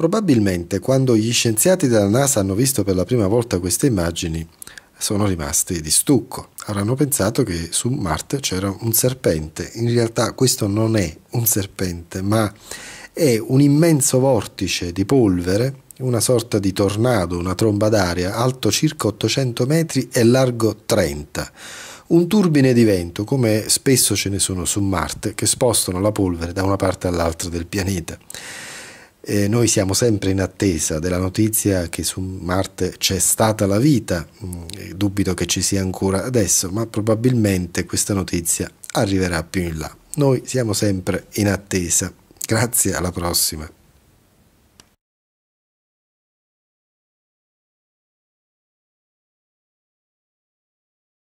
Probabilmente quando gli scienziati della NASA hanno visto per la prima volta queste immagini sono rimasti di stucco. Avranno pensato che su Marte c'era un serpente. In realtà questo non è un serpente, ma è un immenso vortice di polvere, una sorta di tornado, una tromba d'aria, alto circa 800 metri e largo 30. Un turbine di vento, come spesso ce ne sono su Marte, che spostano la polvere da una parte all'altra del pianeta. Eh, noi siamo sempre in attesa della notizia che su Marte c'è stata la vita, mm, dubito che ci sia ancora adesso, ma probabilmente questa notizia arriverà più in là. Noi siamo sempre in attesa. Grazie, alla prossima.